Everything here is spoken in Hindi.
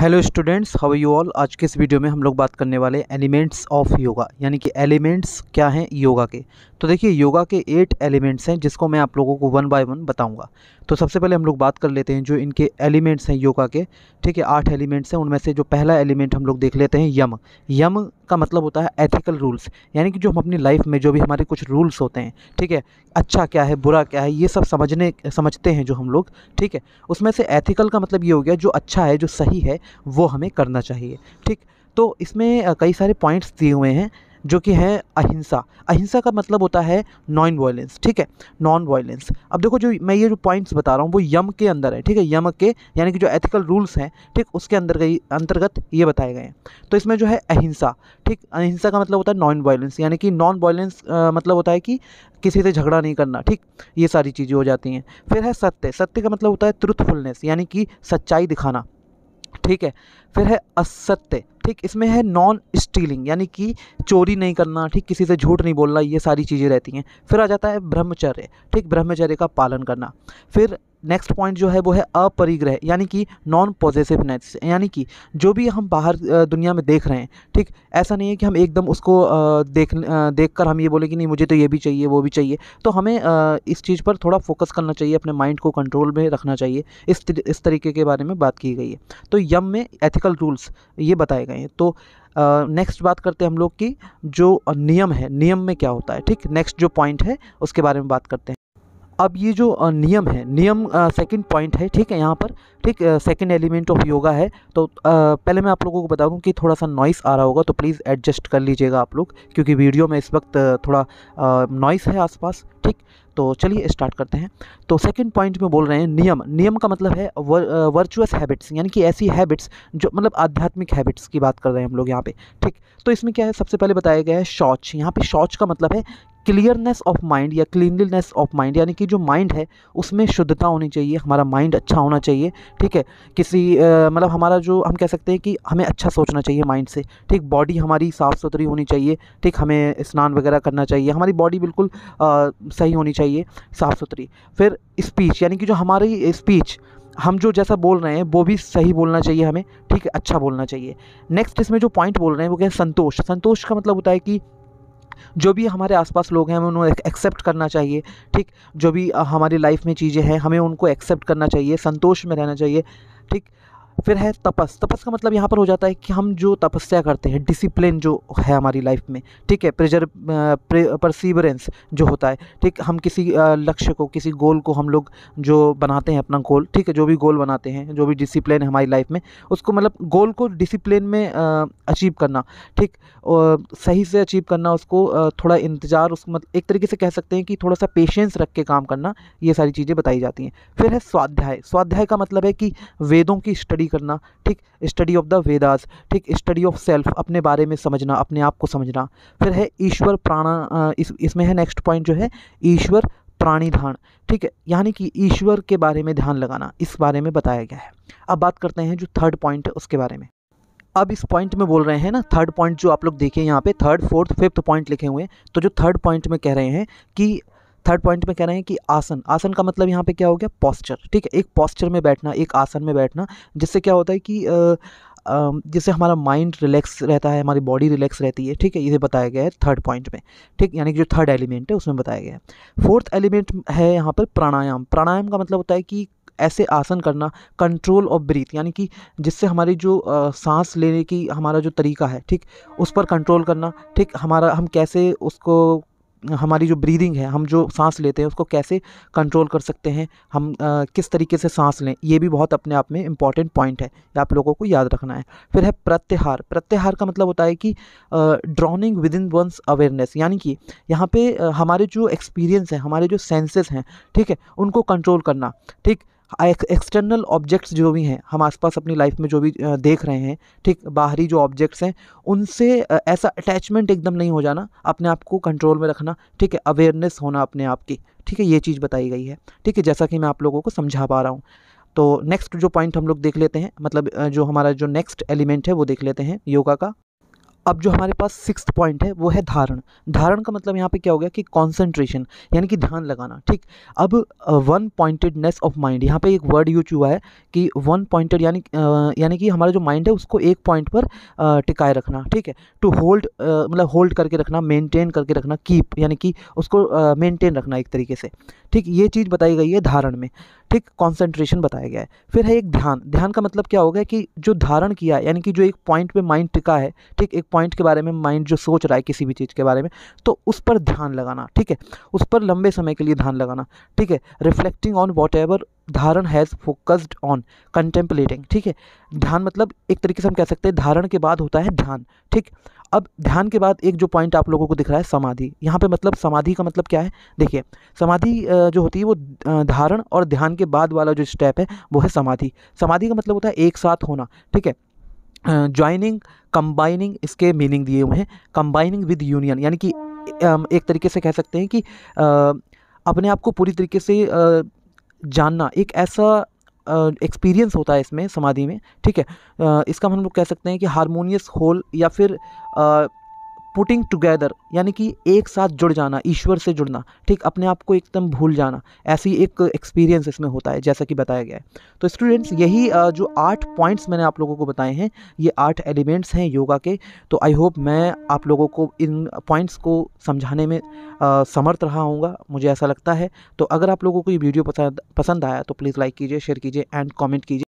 hello students how you all आज के इस वीडियो में हम लोग बात करने वाले एलिमेंट्स ऑफ योगा यानी कि एलिमेंट्स क्या हैं योगा के तो देखिए योगा के एट एलिमेंट्स हैं जिसको मैं आप लोगों को वन बाय वन बताऊंगा तो सबसे पहले हम लोग बात कर लेते हैं जो इनके एलिमेंट्स हैं योगा के ठीक है आठ एलिमेंट्स हैं उनमें से जो पहला एलिमेंट हम लोग देख लेते हैं यम यम का मतलब होता है एथिकल रूल्स यानी कि जो हम अपनी लाइफ में जो भी हमारे कुछ रूल्स होते हैं ठीक है अच्छा क्या है बुरा क्या है ये सब समझने समझते हैं जो हम लोग ठीक है उसमें से एथिकल का मतलब ये हो गया जो अच्छा है जो सही है वो हमें करना चाहिए ठीक तो इसमें कई सारे पॉइंट्स दिए हुए हैं जो कि है अहिंसा अहिंसा का मतलब होता है नॉन वायलेंस ठीक है नॉन वायलेंस अब देखो जो मैं ये जो पॉइंट्स बता रहा हूँ वो यम के अंदर है ठीक है यम के यानी कि जो एथिकल रूल्स हैं ठीक उसके अंदर गई अंतर्गत ये बताए गए हैं तो इसमें जो है अहिंसा ठीक अहिंसा का मतलब होता है नॉन वायलेंस यानी कि नॉन वायलेंस मतलब होता है कि किसी से झगड़ा नहीं करना ठीक ये सारी चीज़ें हो जाती हैं फिर है सत्य सत्य का मतलब होता है ट्रुथफुलनेस यानी कि सच्चाई दिखाना ठीक है फिर है असत्य ठीक इसमें है नॉन स्टीलिंग यानी कि चोरी नहीं करना ठीक किसी से झूठ नहीं बोलना ये सारी चीज़ें रहती हैं फिर आ जाता है ब्रह्मचर्य ठीक ब्रह्मचर्य का पालन करना फिर नेक्स्ट पॉइंट जो है वो है अपरिग्रह यानी कि नॉन पॉजिटिवनेस यानी कि जो भी हम बाहर दुनिया में देख रहे हैं ठीक ऐसा नहीं है कि हम एकदम उसको देख देख कर हम ये बोले कि नहीं मुझे तो ये भी चाहिए वो भी चाहिए तो हमें इस चीज़ पर थोड़ा फोकस करना चाहिए अपने माइंड को कंट्रोल में रखना चाहिए इस इस तरीके के बारे में बात की गई है तो यम में एथिकल रूल्स ये बताए गए हैं तो नेक्स्ट uh, बात करते हैं हम लोग की जो नियम है नियम में क्या होता है ठीक नेक्स्ट जो पॉइंट है उसके बारे में बात करते हैं अब ये जो नियम है नियम सेकंड पॉइंट है ठीक है यहाँ पर ठीक सेकंड एलिमेंट ऑफ योगा है तो आ, पहले मैं आप लोगों को बता दूँ कि थोड़ा सा नॉइस आ रहा होगा तो प्लीज़ एडजस्ट कर लीजिएगा आप लोग क्योंकि वीडियो में इस वक्त थोड़ा नॉइस है आसपास ठीक तो चलिए स्टार्ट करते हैं तो सेकंड पॉइंट में बोल रहे हैं नियम नियम का मतलब है वर्चुअस हैबिट्स यानी कि ऐसी हैबिट्स जो मतलब आध्यात्मिक हैबिट्स की बात कर रहे हैं हम लोग यहाँ पे ठीक तो इसमें क्या है सबसे पहले बताया गया है शौच यहाँ पे शौच का मतलब है क्लियरनेस ऑफ माइंड या क्लीनलीनेस ऑफ माइंड यानी कि जो माइंड है उसमें शुद्धता होनी चाहिए हमारा माइंड अच्छा होना चाहिए ठीक है किसी मतलब हमारा जो हम कह सकते हैं कि हमें अच्छा सोचना चाहिए माइंड से ठीक बॉडी हमारी साफ़ सुथरी होनी चाहिए ठीक हमें स्नान वगैरह करना चाहिए हमारी बॉडी बिल्कुल आ, सही होनी चाहिए साफ़ सुथरी फिर स्पीच यानी कि जो हमारी स्पीच हम जो जैसा बोल रहे हैं वो भी सही बोलना चाहिए हमें ठीक है अच्छा बोलना चाहिए नेक्स्ट इसमें जो पॉइंट बोल रहे हैं वो क्या है संतोष संतोष का मतलब होता है कि जो भी हमारे आसपास लोग हैं हमें उन्हें एक्सेप्ट करना चाहिए ठीक जो भी हमारी लाइफ में चीज़ें हैं हमें उनको एक्सेप्ट करना चाहिए संतोष में रहना चाहिए ठीक फिर है तपस तपस का मतलब यहाँ पर हो जाता है कि हम जो तपस्या करते हैं डिसिप्लिन जो है हमारी लाइफ में ठीक है प्रेजर परसीवरेंस जो होता है ठीक हम किसी लक्ष्य को किसी गोल को हम लोग जो बनाते हैं अपना गोल ठीक है जो भी गोल बनाते हैं जो भी डिसिप्लिन है हमारी लाइफ में उसको मतलब गोल को डिसिप्लिन में अचीव करना ठीक सही से अचीव करना उसको थोड़ा इंतज़ार उसको मतलब एक तरीके से कह सकते हैं कि थोड़ा सा पेशेंस रख के काम करना ये सारी चीज़ें बताई जाती हैं फिर है स्वाध्याय स्वाध्याय का मतलब है कि वेदों की स्टडी स्टडी करना ठीक स्टडी ऑफ द वेदास ठीक स्टडी ऑफ सेल्फ अपने बारे में समझना अपने आप को समझना फिर है ईश्वर प्राण इसमें इस है नेक्स्ट पॉइंट जो है ईश्वर प्राणिधान ठीक है यानी कि ईश्वर के बारे में ध्यान लगाना इस बारे में बताया गया है अब बात करते हैं जो थर्ड पॉइंट है उसके बारे में अब इस पॉइंट में बोल रहे हैं ना थर्ड पॉइंट जो आप लोग देखें यहाँ पे थर्ड फोर्थ फिफ्थ पॉइंट लिखे हुए हैं तो जो थर्ड पॉइंट में कह रहे हैं कि थर्ड पॉइंट में कह रहे हैं कि आसन आसन का मतलब यहाँ पे क्या हो गया पॉस्चर ठीक है एक पॉस्चर में बैठना एक आसन में बैठना जिससे क्या होता है कि जिससे हमारा माइंड रिलैक्स रहता है हमारी बॉडी रिलैक्स रहती है ठीक है ये बताया गया है थर्ड पॉइंट में ठीक यानी कि जो थर्ड एलिमेंट है उसमें बताया गया है फोर्थ एलिमेंट है यहाँ पर प्राणायाम प्राणायाम का मतलब होता है कि ऐसे आसन करना कंट्रोल ऑफ ब्रीथ यानी कि जिससे हमारी जो आ, सांस लेने की हमारा जो तरीका है ठीक उस पर कंट्रोल करना ठीक हमारा हम कैसे उसको हमारी जो ब्रीदिंग है हम जो सांस लेते हैं उसको कैसे कंट्रोल कर सकते हैं हम आ, किस तरीके से सांस लें ये भी बहुत अपने आप में इंपॉर्टेंट पॉइंट है आप लोगों को याद रखना है फिर है प्रत्याहार प्रत्याहार का मतलब होता है कि drawing within one's awareness यानी कि यहाँ पे हमारे जो एक्सपीरियंस है हमारे जो सेंसेस हैं ठीक है उनको कंट्रोल करना ठीक एक्सटर्नल ऑब्जेक्ट्स जो भी हैं हम आसपास अपनी लाइफ में जो भी देख रहे हैं ठीक बाहरी जो ऑब्जेक्ट्स हैं उनसे ऐसा अटैचमेंट एकदम नहीं हो जाना अपने आप को कंट्रोल में रखना ठीक है अवेयरनेस होना अपने आप की ठीक है ये चीज़ बताई गई है ठीक है जैसा कि मैं आप लोगों को समझा पा रहा हूँ तो नेक्स्ट जो पॉइंट हम लोग देख लेते हैं मतलब जो हमारा जो नेक्स्ट एलिमेंट है वो देख लेते हैं योगा का अब जो हमारे पास सिक्स पॉइंट है वो है धारण धारण का मतलब यहाँ पे क्या हो गया कि कॉन्सेंट्रेशन यानी कि ध्यान लगाना ठीक अब वन पॉइंटेडनेस ऑफ माइंड यहाँ पे एक वर्ड यूज हुआ है कि वन पॉइंटेड यानी यानी कि हमारा जो माइंड है उसको एक पॉइंट पर टिकाए रखना ठीक है टू होल्ड मतलब होल्ड करके रखना मेनटेन करके रखना कीप यानी कि उसको मेनटेन रखना एक तरीके से ठीक ये चीज़ बताई गई है धारण में ठीक कॉन्सेंट्रेशन बताया गया है फिर है एक ध्यान ध्यान का मतलब क्या होगा कि जो धारण किया यानी कि जो एक पॉइंट पर माइंड टिका है ठीक एक पॉइंट के बारे में माइंड जो सोच रहा है किसी भी चीज़ के बारे में तो उस पर ध्यान लगाना ठीक है उस पर लंबे समय के लिए ध्यान लगाना ठीक है रिफ्लेक्टिंग ऑन वॉट एवर धारण हैज़ फोकस्ड ऑन कंटेम्पलेटिंग ठीक है ध्यान मतलब एक तरीके से हम कह सकते हैं धारण के बाद होता है ध्यान ठीक अब ध्यान के बाद एक जो पॉइंट आप लोगों को दिख रहा है समाधि यहाँ पे मतलब समाधि का मतलब क्या है देखिए समाधि जो होती है वो धारण और ध्यान के बाद वाला जो स्टेप है वो है समाधि समाधि का मतलब होता है एक साथ होना ठीक है ज्वाइनिंग कंबाइनिंग इसके मीनिंग दिए हुए हैं कंबाइनिंग विद यूनियन यानी कि एक तरीके से कह सकते हैं कि अपने आप को पूरी तरीके से जानना एक ऐसा एक्सपीरियंस होता है इसमें समाधि में ठीक है इसका हम लोग कह सकते हैं कि हारमोनियस होल या फिर पुटिंग टुगेदर यानी कि एक साथ जुड़ जाना ईश्वर से जुड़ना ठीक अपने आप को एकदम भूल जाना ऐसी एक एक्सपीरियंस इसमें होता है जैसा कि बताया गया है तो स्टूडेंट्स यही जो आठ पॉइंट्स मैंने आप लोगों को बताए हैं ये आठ एलिमेंट्स हैं योगा के तो आई होप मैं आप लोगों को इन पॉइंट्स को समझाने में समर्थ रहा हूँ मुझे ऐसा लगता है तो अगर आप लोगों को ये वीडियो पसंद पसंद आया तो प्लीज़ लाइक कीजिए शेयर कीजिए एंड कॉमेंट कीजिए